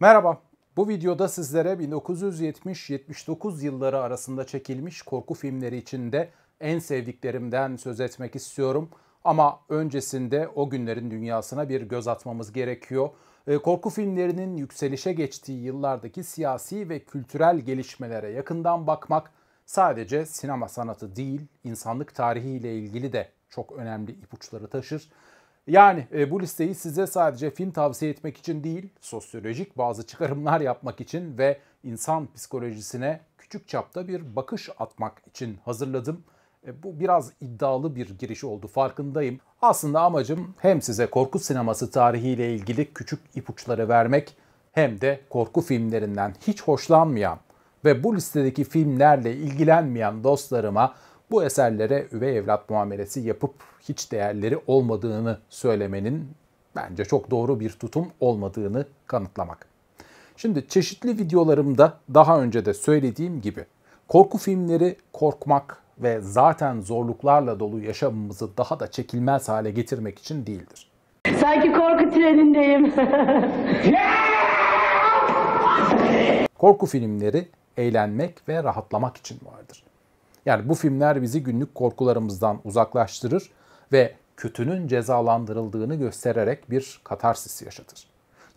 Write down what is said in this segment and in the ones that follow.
Merhaba. Bu videoda sizlere 1970-79 yılları arasında çekilmiş korku filmleri içinde en sevdiklerimden söz etmek istiyorum. Ama öncesinde o günlerin dünyasına bir göz atmamız gerekiyor. Ee, korku filmlerinin yükselişe geçtiği yıllardaki siyasi ve kültürel gelişmelere yakından bakmak sadece sinema sanatı değil, insanlık tarihiyle ilgili de çok önemli ipuçları taşır. Yani e, bu listeyi size sadece film tavsiye etmek için değil, sosyolojik bazı çıkarımlar yapmak için ve insan psikolojisine küçük çapta bir bakış atmak için hazırladım. E, bu biraz iddialı bir giriş oldu farkındayım. Aslında amacım hem size korku sineması tarihiyle ilgili küçük ipuçları vermek hem de korku filmlerinden hiç hoşlanmayan ve bu listedeki filmlerle ilgilenmeyen dostlarıma bu eserlere üvey evlat muamelesi yapıp hiç değerleri olmadığını söylemenin bence çok doğru bir tutum olmadığını kanıtlamak. Şimdi çeşitli videolarımda daha önce de söylediğim gibi korku filmleri korkmak ve zaten zorluklarla dolu yaşamımızı daha da çekilmez hale getirmek için değildir. Sanki korku trenindeyim. korku filmleri eğlenmek ve rahatlamak için vardır. Yani bu filmler bizi günlük korkularımızdan uzaklaştırır ve kötünün cezalandırıldığını göstererek bir katarsis yaşatır.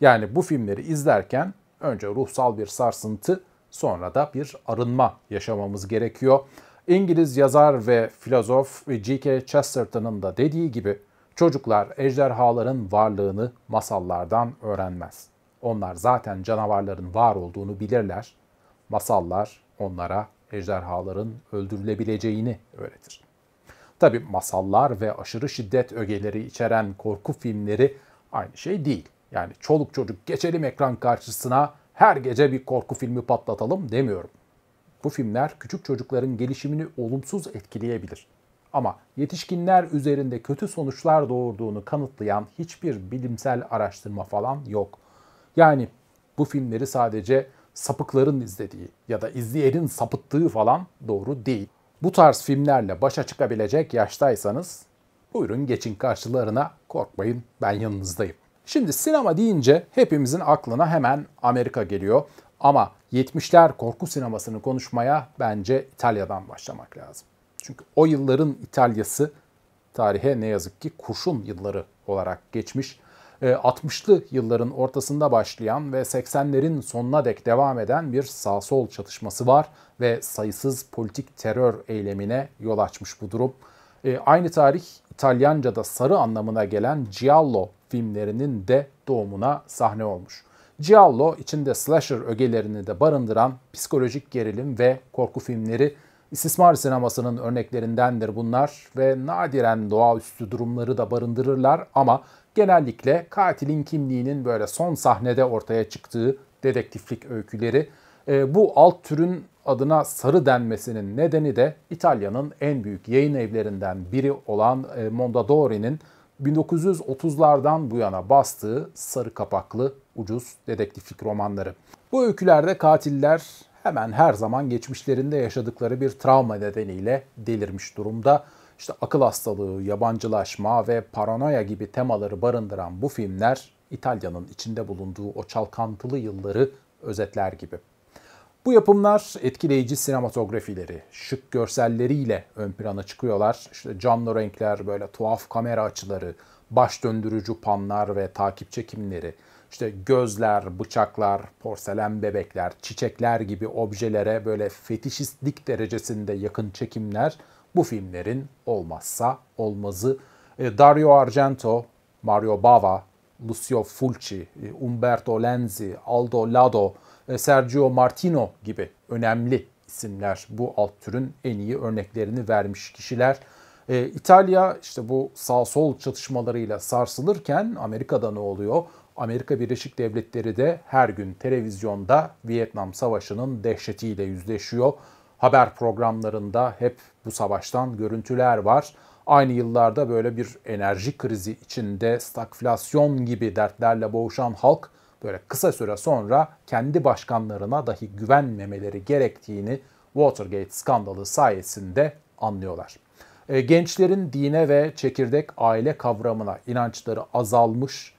Yani bu filmleri izlerken önce ruhsal bir sarsıntı sonra da bir arınma yaşamamız gerekiyor. İngiliz yazar ve filozof G.K. Chesterton'ın da dediği gibi çocuklar ejderhaların varlığını masallardan öğrenmez. Onlar zaten canavarların var olduğunu bilirler. Masallar onlara ejderhaların öldürülebileceğini öğretir. Tabi masallar ve aşırı şiddet ögeleri içeren korku filmleri aynı şey değil. Yani çoluk çocuk geçelim ekran karşısına her gece bir korku filmi patlatalım demiyorum. Bu filmler küçük çocukların gelişimini olumsuz etkileyebilir. Ama yetişkinler üzerinde kötü sonuçlar doğurduğunu kanıtlayan hiçbir bilimsel araştırma falan yok. Yani bu filmleri sadece sapıkların izlediği ya da izleyenin sapıttığı falan doğru değil. Bu tarz filmlerle başa çıkabilecek yaştaysanız buyurun geçin karşılarına korkmayın ben yanınızdayım. Şimdi sinema deyince hepimizin aklına hemen Amerika geliyor ama 70'ler korku sinemasını konuşmaya bence İtalya'dan başlamak lazım. Çünkü o yılların İtalyası tarihe ne yazık ki kurşun yılları olarak geçmiş 60'lı e, yılların ortasında başlayan ve 80'lerin sonuna dek devam eden bir sağ-sol çatışması var ve sayısız politik terör eylemine yol açmış bu durum. E, aynı tarih İtalyanca'da sarı anlamına gelen Giallo filmlerinin de doğumuna sahne olmuş. Giallo içinde slasher ögelerini de barındıran psikolojik gerilim ve korku filmleri istismar sinemasının örneklerindendir bunlar ve nadiren doğaüstü durumları da barındırırlar ama genellikle katilin kimliğinin böyle son sahnede ortaya çıktığı dedektiflik öyküleri. E, bu alt türün adına sarı denmesinin nedeni de İtalya'nın en büyük yayın evlerinden biri olan e, Mondadori'nin 1930'lardan bu yana bastığı sarı kapaklı ucuz dedektiflik romanları. Bu öykülerde katiller hemen her zaman geçmişlerinde yaşadıkları bir travma nedeniyle delirmiş durumda. İşte akıl hastalığı, yabancılaşma ve paranoya gibi temaları barındıran bu filmler İtalya'nın içinde bulunduğu o çalkantılı yılları özetler gibi. Bu yapımlar etkileyici sinematografileri, şık görselleriyle ön plana çıkıyorlar. İşte canlı renkler, böyle tuhaf kamera açıları, baş döndürücü panlar ve takip çekimleri, işte gözler, bıçaklar, porselen bebekler, çiçekler gibi objelere böyle fetişistlik derecesinde yakın çekimler bu filmlerin olmazsa olmazı. E, Dario Argento, Mario Bava, Lucio Fulci, e, Umberto Lenzi, Aldo Lado, e, Sergio Martino gibi önemli isimler bu alt türün en iyi örneklerini vermiş kişiler. İtalya işte bu sağ sol çatışmalarıyla sarsılırken Amerika'da ne oluyor? Amerika Birleşik Devletleri de her gün televizyonda Vietnam Savaşı'nın dehşetiyle yüzleşiyor. Haber programlarında hep bu savaştan görüntüler var. Aynı yıllarda böyle bir enerji krizi içinde stagflasyon gibi dertlerle boğuşan halk böyle kısa süre sonra kendi başkanlarına dahi güvenmemeleri gerektiğini Watergate skandalı sayesinde anlıyorlar. E, gençlerin dine ve çekirdek aile kavramına inançları azalmış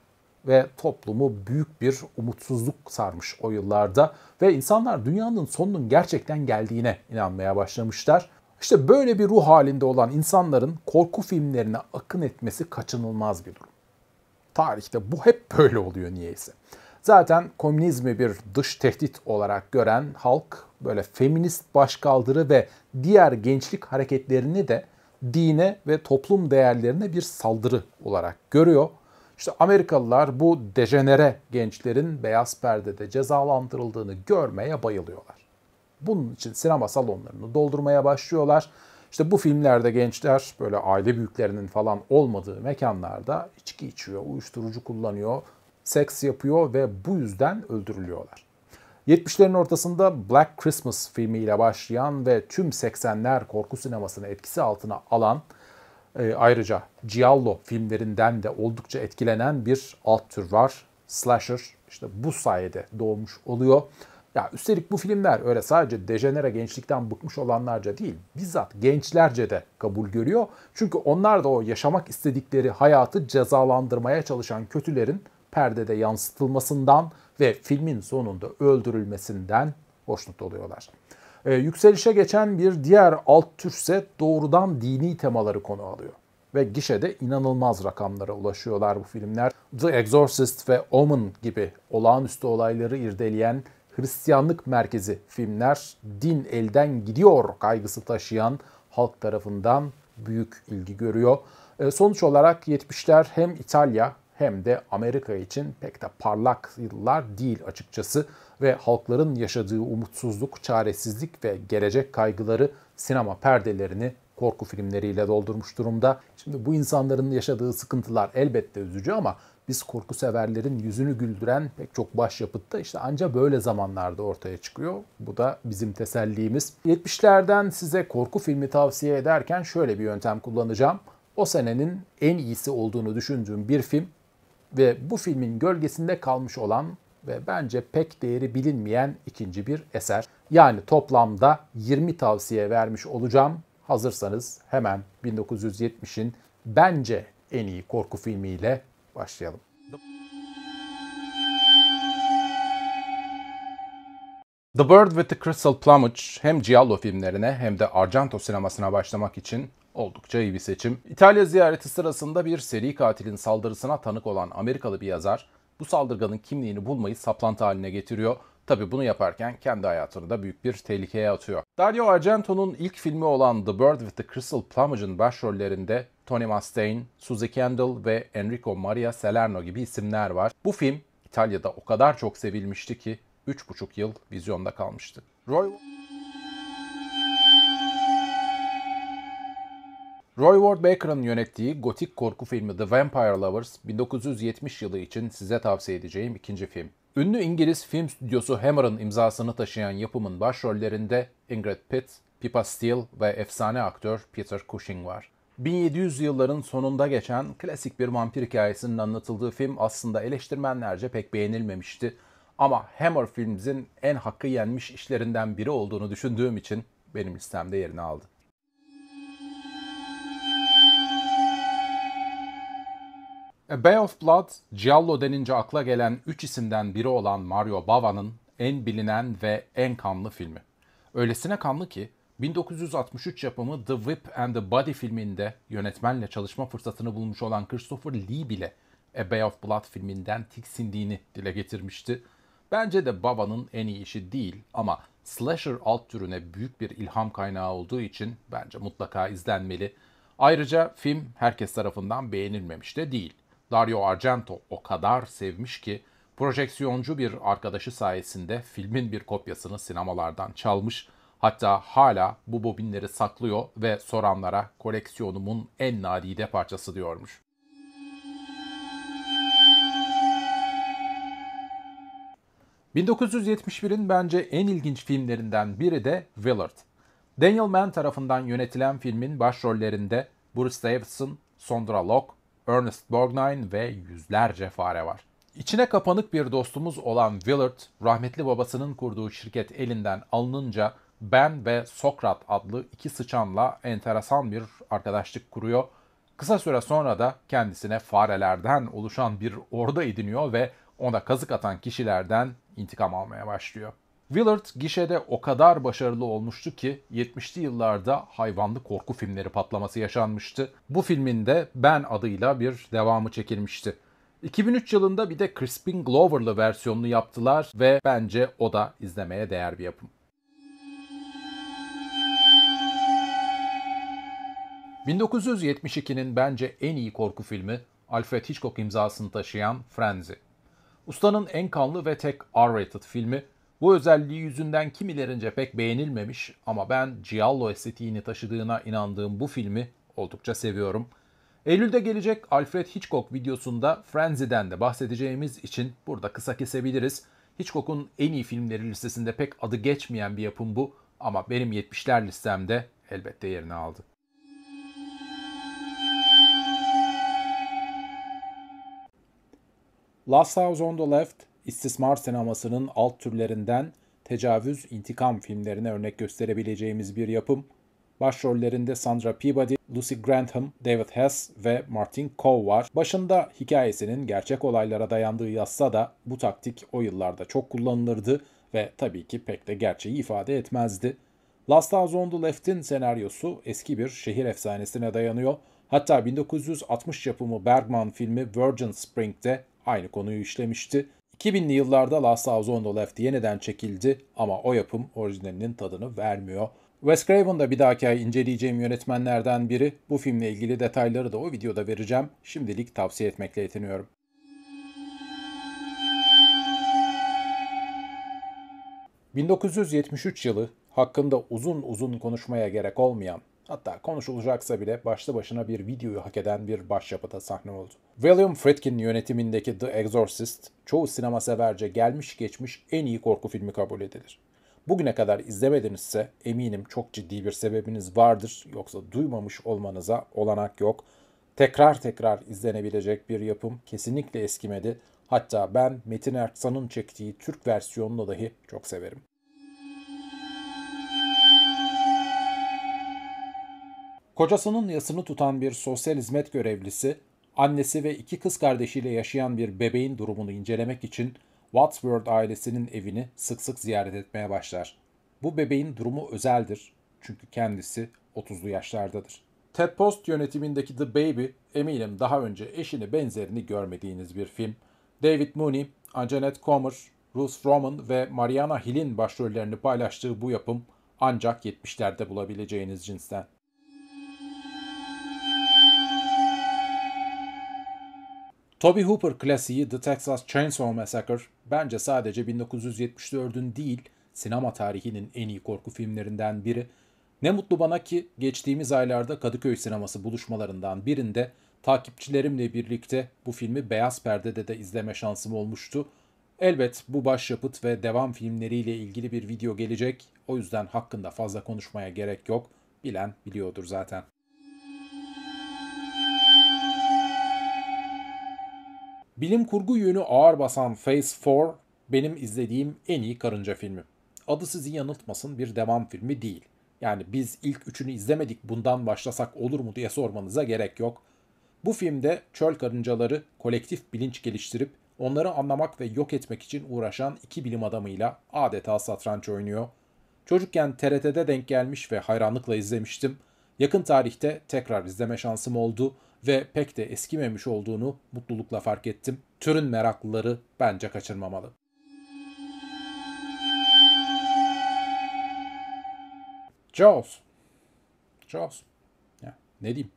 ve toplumu büyük bir umutsuzluk sarmış o yıllarda ve insanlar dünyanın sonunun gerçekten geldiğine inanmaya başlamışlar. İşte böyle bir ruh halinde olan insanların korku filmlerine akın etmesi kaçınılmaz bir durum. Tarihte bu hep böyle oluyor niyeyse. Zaten komünizmi bir dış tehdit olarak gören halk böyle feminist başkaldırı ve diğer gençlik hareketlerini de dine ve toplum değerlerine bir saldırı olarak görüyor. İşte Amerikalılar bu dejenere gençlerin beyaz perdede cezalandırıldığını görmeye bayılıyorlar. Bunun için sinema salonlarını doldurmaya başlıyorlar. İşte bu filmlerde gençler böyle aile büyüklerinin falan olmadığı mekanlarda içki içiyor, uyuşturucu kullanıyor, seks yapıyor ve bu yüzden öldürülüyorlar. 70'lerin ortasında Black Christmas filmiyle başlayan ve tüm 80'ler korku sinemasını etkisi altına alan e, ayrıca Giallo filmlerinden de oldukça etkilenen bir alt tür var. Slasher işte bu sayede doğmuş oluyor. Ya üstelik bu filmler öyle sadece dejenere gençlikten bıkmış olanlarca değil, bizzat gençlerce de kabul görüyor. Çünkü onlar da o yaşamak istedikleri hayatı cezalandırmaya çalışan kötülerin perdede yansıtılmasından ve filmin sonunda öldürülmesinden hoşnut oluyorlar. Ee, yükselişe geçen bir diğer alt türse doğrudan dini temaları konu alıyor. Ve gişede inanılmaz rakamlara ulaşıyorlar bu filmler. The Exorcist ve Omen gibi olağanüstü olayları irdeleyen Hristiyanlık merkezi filmler din elden gidiyor kaygısı taşıyan halk tarafından büyük ilgi görüyor. E, sonuç olarak 70'ler hem İtalya hem de Amerika için pek de parlak yıllar değil açıkçası ve halkların yaşadığı umutsuzluk, çaresizlik ve gelecek kaygıları sinema perdelerini korku filmleriyle doldurmuş durumda. Şimdi bu insanların yaşadığı sıkıntılar elbette üzücü ama biz korku severlerin yüzünü güldüren pek çok başyapıtta işte anca böyle zamanlarda ortaya çıkıyor. Bu da bizim tesellimiz. 70'lerden size korku filmi tavsiye ederken şöyle bir yöntem kullanacağım. O senenin en iyisi olduğunu düşündüğüm bir film ve bu filmin gölgesinde kalmış olan ve bence pek değeri bilinmeyen ikinci bir eser. Yani toplamda 20 tavsiye vermiş olacağım. Hazırsanız hemen 1970'in bence en iyi korku filmiyle başlayalım. The Bird with the Crystal Plumage hem Giallo filmlerine hem de Argento sinemasına başlamak için oldukça iyi bir seçim. İtalya ziyareti sırasında bir seri katilin saldırısına tanık olan Amerikalı bir yazar bu saldırganın kimliğini bulmayı saplantı haline getiriyor. Tabi bunu yaparken kendi hayatını da büyük bir tehlikeye atıyor. Dario Argento'nun ilk filmi olan The Bird with the Crystal Plumage'ın başrollerinde Tony Mustaine, Suzy Kendall ve Enrico Maria Salerno gibi isimler var. Bu film İtalya'da o kadar çok sevilmişti ki 3,5 yıl vizyonda kalmıştı. Roy Roy Ward Baker'ın yönettiği gotik korku filmi The Vampire Lovers 1970 yılı için size tavsiye edeceğim ikinci film. Ünlü İngiliz film stüdyosu Hammer'ın imzasını taşıyan yapımın başrollerinde Ingrid Pitt, Pippa Steele ve efsane aktör Peter Cushing var. 1700 yılların sonunda geçen klasik bir vampir hikayesinin anlatıldığı film aslında eleştirmenlerce pek beğenilmemişti. Ama Hammer Films'in en hakkı yenmiş işlerinden biri olduğunu düşündüğüm için benim listemde yerini aldı. A Bay of Blood, Giallo denince akla gelen 3 isimden biri olan Mario Bava'nın en bilinen ve en kanlı filmi. Öylesine kanlı ki 1963 yapımı The Whip and the Body filminde yönetmenle çalışma fırsatını bulmuş olan Christopher Lee bile A Bay of Blood filminden tiksindiğini dile getirmişti. Bence de babanın en iyi işi değil ama slasher alt türüne büyük bir ilham kaynağı olduğu için bence mutlaka izlenmeli. Ayrıca film herkes tarafından beğenilmemiş de değil. Dario Argento o kadar sevmiş ki projeksiyoncu bir arkadaşı sayesinde filmin bir kopyasını sinemalardan çalmış Hatta hala bu bobinleri saklıyor ve soranlara koleksiyonumun en nadide parçası diyormuş. ...1971'in bence en ilginç filmlerinden biri de Willard. Daniel Mann tarafından yönetilen filmin başrollerinde Bruce Davison, Sondra Locke, Ernest Borgnine ve yüzlerce fare var. İçine kapanık bir dostumuz olan Willard, rahmetli babasının kurduğu şirket elinden alınınca ben ve Sokrat adlı iki sıçanla enteresan bir arkadaşlık kuruyor. Kısa süre sonra da kendisine farelerden oluşan bir orda ediniyor ve ona kazık atan kişilerden intikam almaya başlıyor. Willard gişede o kadar başarılı olmuştu ki 70'li yıllarda hayvanlı korku filmleri patlaması yaşanmıştı. Bu filminde Ben adıyla bir devamı çekilmişti. 2003 yılında bir de Crispin Glover'lı versiyonunu yaptılar ve bence o da izlemeye değer bir yapım. 1972'nin bence en iyi korku filmi Alfred Hitchcock imzasını taşıyan Frenzy. Ustanın en kanlı ve tek R-rated filmi bu özelliği yüzünden kimilerince pek beğenilmemiş ama ben Giallo estetiğini taşıdığına inandığım bu filmi oldukça seviyorum. Eylül'de gelecek Alfred Hitchcock videosunda Frenzy'den de bahsedeceğimiz için burada kısa kesebiliriz. Hitchcock'un en iyi filmleri listesinde pek adı geçmeyen bir yapım bu ama benim 70'ler listemde elbette yerini aldı. Last House on the Left, istismar sinemasının alt türlerinden tecavüz, intikam filmlerine örnek gösterebileceğimiz bir yapım. Başrollerinde Sandra Peabody, Lucy Grantham, David Hess ve Martin Cove var. Başında hikayesinin gerçek olaylara dayandığı yazsa da bu taktik o yıllarda çok kullanılırdı ve tabii ki pek de gerçeği ifade etmezdi. Last House on the Left'in senaryosu eski bir şehir efsanesine dayanıyor. Hatta 1960 yapımı Bergman filmi Virgin Spring'de aynı konuyu işlemişti. 2000'li yıllarda Last House on the Left yeniden çekildi ama o yapım orijinalinin tadını vermiyor. Wes Craven da bir dahaki ay inceleyeceğim yönetmenlerden biri. Bu filmle ilgili detayları da o videoda vereceğim. Şimdilik tavsiye etmekle yetiniyorum. ...1973 yılı hakkında uzun uzun konuşmaya gerek olmayan Hatta konuşulacaksa bile başlı başına bir videoyu hak eden bir başyapıta sahne oldu. William Friedkin yönetimindeki The Exorcist, çoğu sinema severce gelmiş geçmiş en iyi korku filmi kabul edilir. Bugüne kadar izlemedinizse eminim çok ciddi bir sebebiniz vardır yoksa duymamış olmanıza olanak yok. Tekrar tekrar izlenebilecek bir yapım kesinlikle eskimedi. Hatta ben Metin Erksan'ın çektiği Türk versiyonunu dahi çok severim. Kocasının yasını tutan bir sosyal hizmet görevlisi, annesi ve iki kız kardeşiyle yaşayan bir bebeğin durumunu incelemek için Wadsworth ailesinin evini sık sık ziyaret etmeye başlar. Bu bebeğin durumu özeldir çünkü kendisi 30'lu yaşlardadır. Ted Post yönetimindeki The Baby eminim daha önce eşini benzerini görmediğiniz bir film. David Mooney, Anjanette Comer, Ruth Roman ve Mariana Hill'in başrollerini paylaştığı bu yapım ancak 70'lerde bulabileceğiniz cinsten. Toby Hooper klasiği The Texas Chainsaw Massacre bence sadece 1974'ün değil sinema tarihinin en iyi korku filmlerinden biri. Ne mutlu bana ki geçtiğimiz aylarda Kadıköy sineması buluşmalarından birinde takipçilerimle birlikte bu filmi Beyaz Perde'de de izleme şansım olmuştu. Elbet bu başyapıt ve devam filmleriyle ilgili bir video gelecek. O yüzden hakkında fazla konuşmaya gerek yok. Bilen biliyordur zaten. Bilim kurgu yönü ağır basan Phase 4 benim izlediğim en iyi karınca filmi. Adı sizi yanıltmasın bir devam filmi değil. Yani biz ilk üçünü izlemedik bundan başlasak olur mu diye sormanıza gerek yok. Bu filmde çöl karıncaları kolektif bilinç geliştirip onları anlamak ve yok etmek için uğraşan iki bilim adamıyla adeta satranç oynuyor. Çocukken TRT'de denk gelmiş ve hayranlıkla izlemiştim. Yakın tarihte tekrar izleme şansım oldu ve pek de eskimemiş olduğunu mutlulukla fark ettim. Türün meraklıları bence kaçırmamalı. Jaws. Jaws. Ya, ne diyeyim?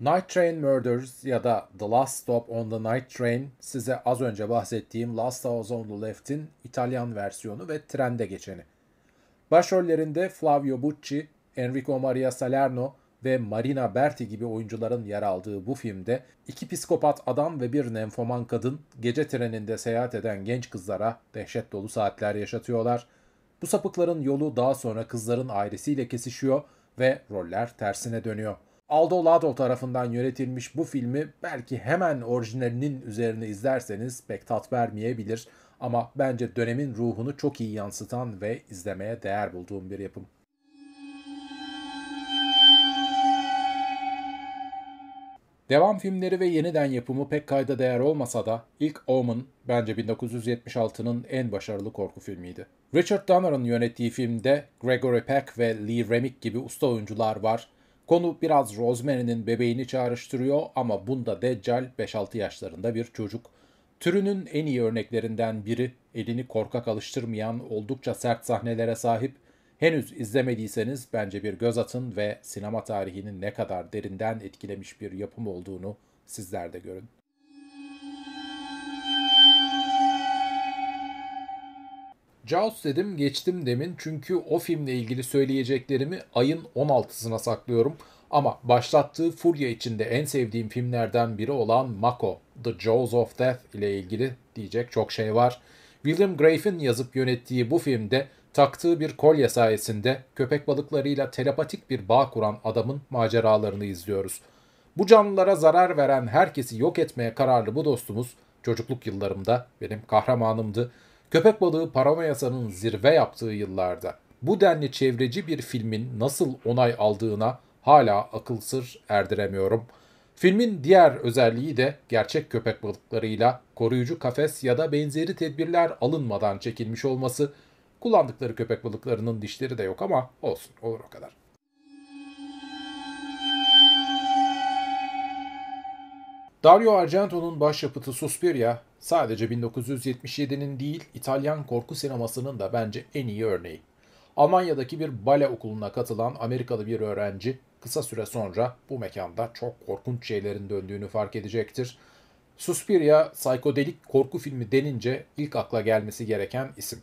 Night Train Murders ya da The Last Stop on the Night Train size az önce bahsettiğim Last Stop on the Left'in İtalyan versiyonu ve trende geçeni. Başrollerinde Flavio Bucci, Enrico Maria Salerno ve Marina Berti gibi oyuncuların yer aldığı bu filmde iki psikopat adam ve bir nenfoman kadın gece treninde seyahat eden genç kızlara dehşet dolu saatler yaşatıyorlar. Bu sapıkların yolu daha sonra kızların ailesiyle kesişiyor ve roller tersine dönüyor. Aldo Lado tarafından yönetilmiş bu filmi belki hemen orijinalinin üzerine izlerseniz pek tat vermeyebilir ama bence dönemin ruhunu çok iyi yansıtan ve izlemeye değer bulduğum bir yapım. Devam filmleri ve yeniden yapımı pek kayda değer olmasa da ilk Omen bence 1976'nın en başarılı korku filmiydi. Richard Donner'ın yönettiği filmde Gregory Peck ve Lee Remick gibi usta oyuncular var. Konu biraz Rosemary'nin bebeğini çağrıştırıyor ama bunda Deccal 5-6 yaşlarında bir çocuk. Türünün en iyi örneklerinden biri, elini korkak alıştırmayan oldukça sert sahnelere sahip. Henüz izlemediyseniz bence bir göz atın ve sinema tarihinin ne kadar derinden etkilemiş bir yapım olduğunu sizler de görün. Jaws dedim geçtim demin çünkü o filmle ilgili söyleyeceklerimi ayın 16'sına saklıyorum. Ama başlattığı furya içinde en sevdiğim filmlerden biri olan Mako, The Jaws of Death ile ilgili diyecek çok şey var. William Grafe'in yazıp yönettiği bu filmde taktığı bir kolye sayesinde köpek balıklarıyla telepatik bir bağ kuran adamın maceralarını izliyoruz. Bu canlılara zarar veren herkesi yok etmeye kararlı bu dostumuz çocukluk yıllarımda benim kahramanımdı. Köpek balığı paranoyasanın zirve yaptığı yıllarda bu denli çevreci bir filmin nasıl onay aldığına hala akıl sır erdiremiyorum. Filmin diğer özelliği de gerçek köpek balıklarıyla koruyucu kafes ya da benzeri tedbirler alınmadan çekilmiş olması. Kullandıkları köpek balıklarının dişleri de yok ama olsun olur o kadar. Dario Argento'nun başyapıtı Suspiria sadece 1977'nin değil İtalyan korku sinemasının da bence en iyi örneği. Almanya'daki bir bale okuluna katılan Amerikalı bir öğrenci kısa süre sonra bu mekanda çok korkunç şeylerin döndüğünü fark edecektir. Suspiria psikodelik korku filmi denince ilk akla gelmesi gereken isim.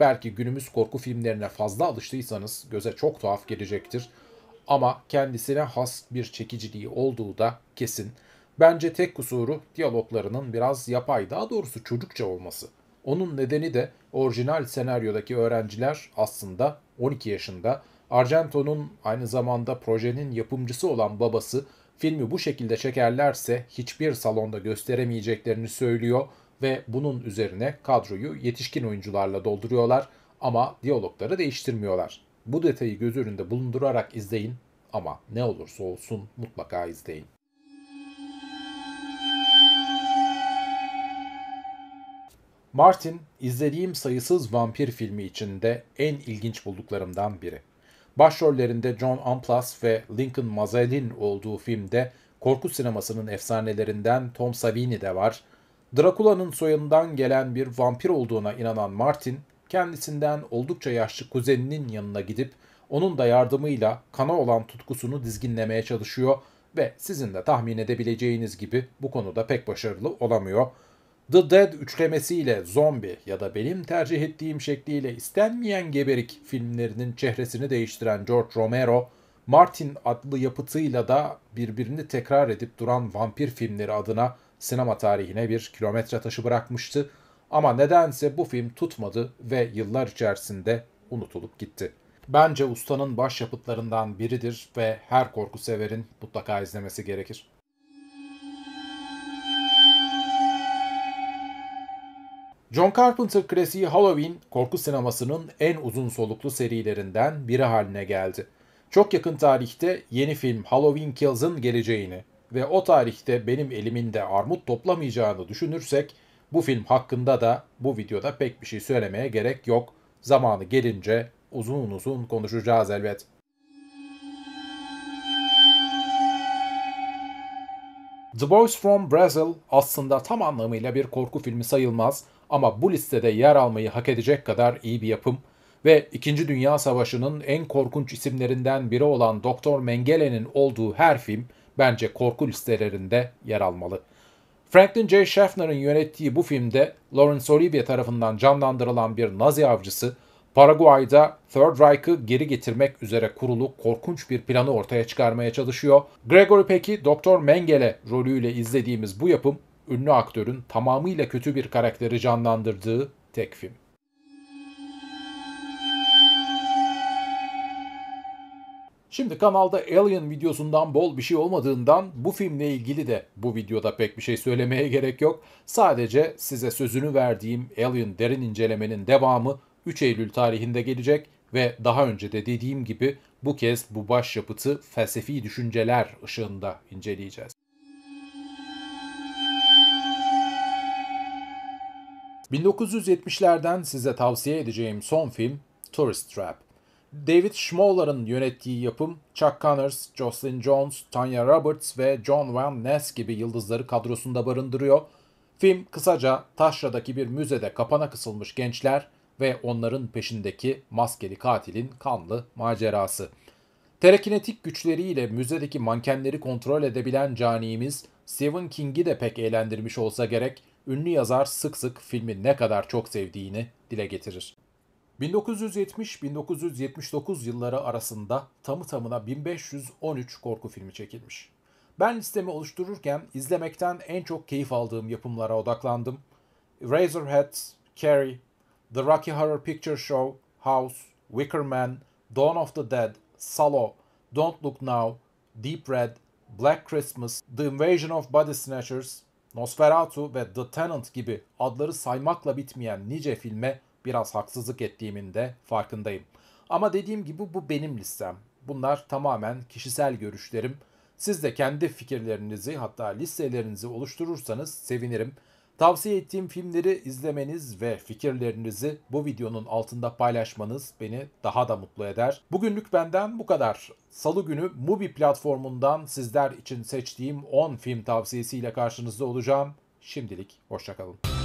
Belki günümüz korku filmlerine fazla alıştıysanız göze çok tuhaf gelecektir. Ama kendisine has bir çekiciliği olduğu da kesin. Bence tek kusuru diyaloglarının biraz yapay daha doğrusu çocukça olması. Onun nedeni de orijinal senaryodaki öğrenciler aslında 12 yaşında. Argento'nun aynı zamanda projenin yapımcısı olan babası filmi bu şekilde çekerlerse hiçbir salonda gösteremeyeceklerini söylüyor ve bunun üzerine kadroyu yetişkin oyuncularla dolduruyorlar ama diyalogları değiştirmiyorlar. Bu detayı göz önünde bulundurarak izleyin ama ne olursa olsun mutlaka izleyin. Martin, izlediğim sayısız vampir filmi içinde en ilginç bulduklarımdan biri. Başrollerinde John Amplas ve Lincoln Mazelin olduğu filmde korku sinemasının efsanelerinden Tom Savini de var. Drakula'nın soyundan gelen bir vampir olduğuna inanan Martin, kendisinden oldukça yaşlı kuzeninin yanına gidip onun da yardımıyla kana olan tutkusunu dizginlemeye çalışıyor ve sizin de tahmin edebileceğiniz gibi bu konuda pek başarılı olamıyor. The Dead üçlemesiyle zombi ya da benim tercih ettiğim şekliyle istenmeyen geberik filmlerinin çehresini değiştiren George Romero, Martin adlı yapıtıyla da birbirini tekrar edip duran vampir filmleri adına sinema tarihine bir kilometre taşı bırakmıştı. Ama nedense bu film tutmadı ve yıllar içerisinde unutulup gitti. Bence ustanın başyapıtlarından biridir ve her korku severin mutlaka izlemesi gerekir. John Carpenter klasiği Halloween, korku sinemasının en uzun soluklu serilerinden biri haline geldi. Çok yakın tarihte yeni film Halloween Kills'ın geleceğini ve o tarihte benim elimin armut toplamayacağını düşünürsek bu film hakkında da bu videoda pek bir şey söylemeye gerek yok. Zamanı gelince uzun uzun konuşacağız elbet. The Boys from Brazil aslında tam anlamıyla bir korku filmi sayılmaz ama bu listede yer almayı hak edecek kadar iyi bir yapım ve 2. Dünya Savaşı'nın en korkunç isimlerinden biri olan Doktor Mengele'nin olduğu her film bence korku listelerinde yer almalı. Franklin J. Schaffner'ın yönettiği bu filmde Laurence Olivier tarafından canlandırılan bir Nazi avcısı, Paraguay'da Third Reich'ı geri getirmek üzere kurulu korkunç bir planı ortaya çıkarmaya çalışıyor. Gregory Peck'i Doktor Mengele rolüyle izlediğimiz bu yapım ünlü aktörün tamamıyla kötü bir karakteri canlandırdığı tek film. Şimdi kanalda Alien videosundan bol bir şey olmadığından bu filmle ilgili de bu videoda pek bir şey söylemeye gerek yok. Sadece size sözünü verdiğim Alien derin incelemenin devamı 3 Eylül tarihinde gelecek ve daha önce de dediğim gibi bu kez bu başyapıtı felsefi düşünceler ışığında inceleyeceğiz. 1970'lerden size tavsiye edeceğim son film Tourist Trap. David Schmolar'ın yönettiği yapım Chuck Connors, Jocelyn Jones, Tanya Roberts ve John Van Ness gibi yıldızları kadrosunda barındırıyor. Film kısaca Taşra'daki bir müzede kapana kısılmış gençler ve onların peşindeki maskeli katilin kanlı macerası. Telekinetik güçleriyle müzedeki mankenleri kontrol edebilen canimiz Stephen King'i de pek eğlendirmiş olsa gerek ünlü yazar sık sık filmi ne kadar çok sevdiğini dile getirir. 1970-1979 yılları arasında tamı tamına 1513 korku filmi çekilmiş. Ben listemi oluştururken izlemekten en çok keyif aldığım yapımlara odaklandım. Razorhead, Carrie, The Rocky Horror Picture Show, House, Wicker Man, Dawn of the Dead, Salo, Don't Look Now, Deep Red, Black Christmas, The Invasion of Body Snatchers, Nosferatu ve The Tenant gibi adları saymakla bitmeyen nice filme biraz haksızlık ettiğimin de farkındayım. Ama dediğim gibi bu benim listem. Bunlar tamamen kişisel görüşlerim. Siz de kendi fikirlerinizi hatta listelerinizi oluşturursanız sevinirim. Tavsiye ettiğim filmleri izlemeniz ve fikirlerinizi bu videonun altında paylaşmanız beni daha da mutlu eder. Bugünlük benden bu kadar. Salı günü Mubi platformundan sizler için seçtiğim 10 film tavsiyesiyle karşınızda olacağım. Şimdilik hoşçakalın.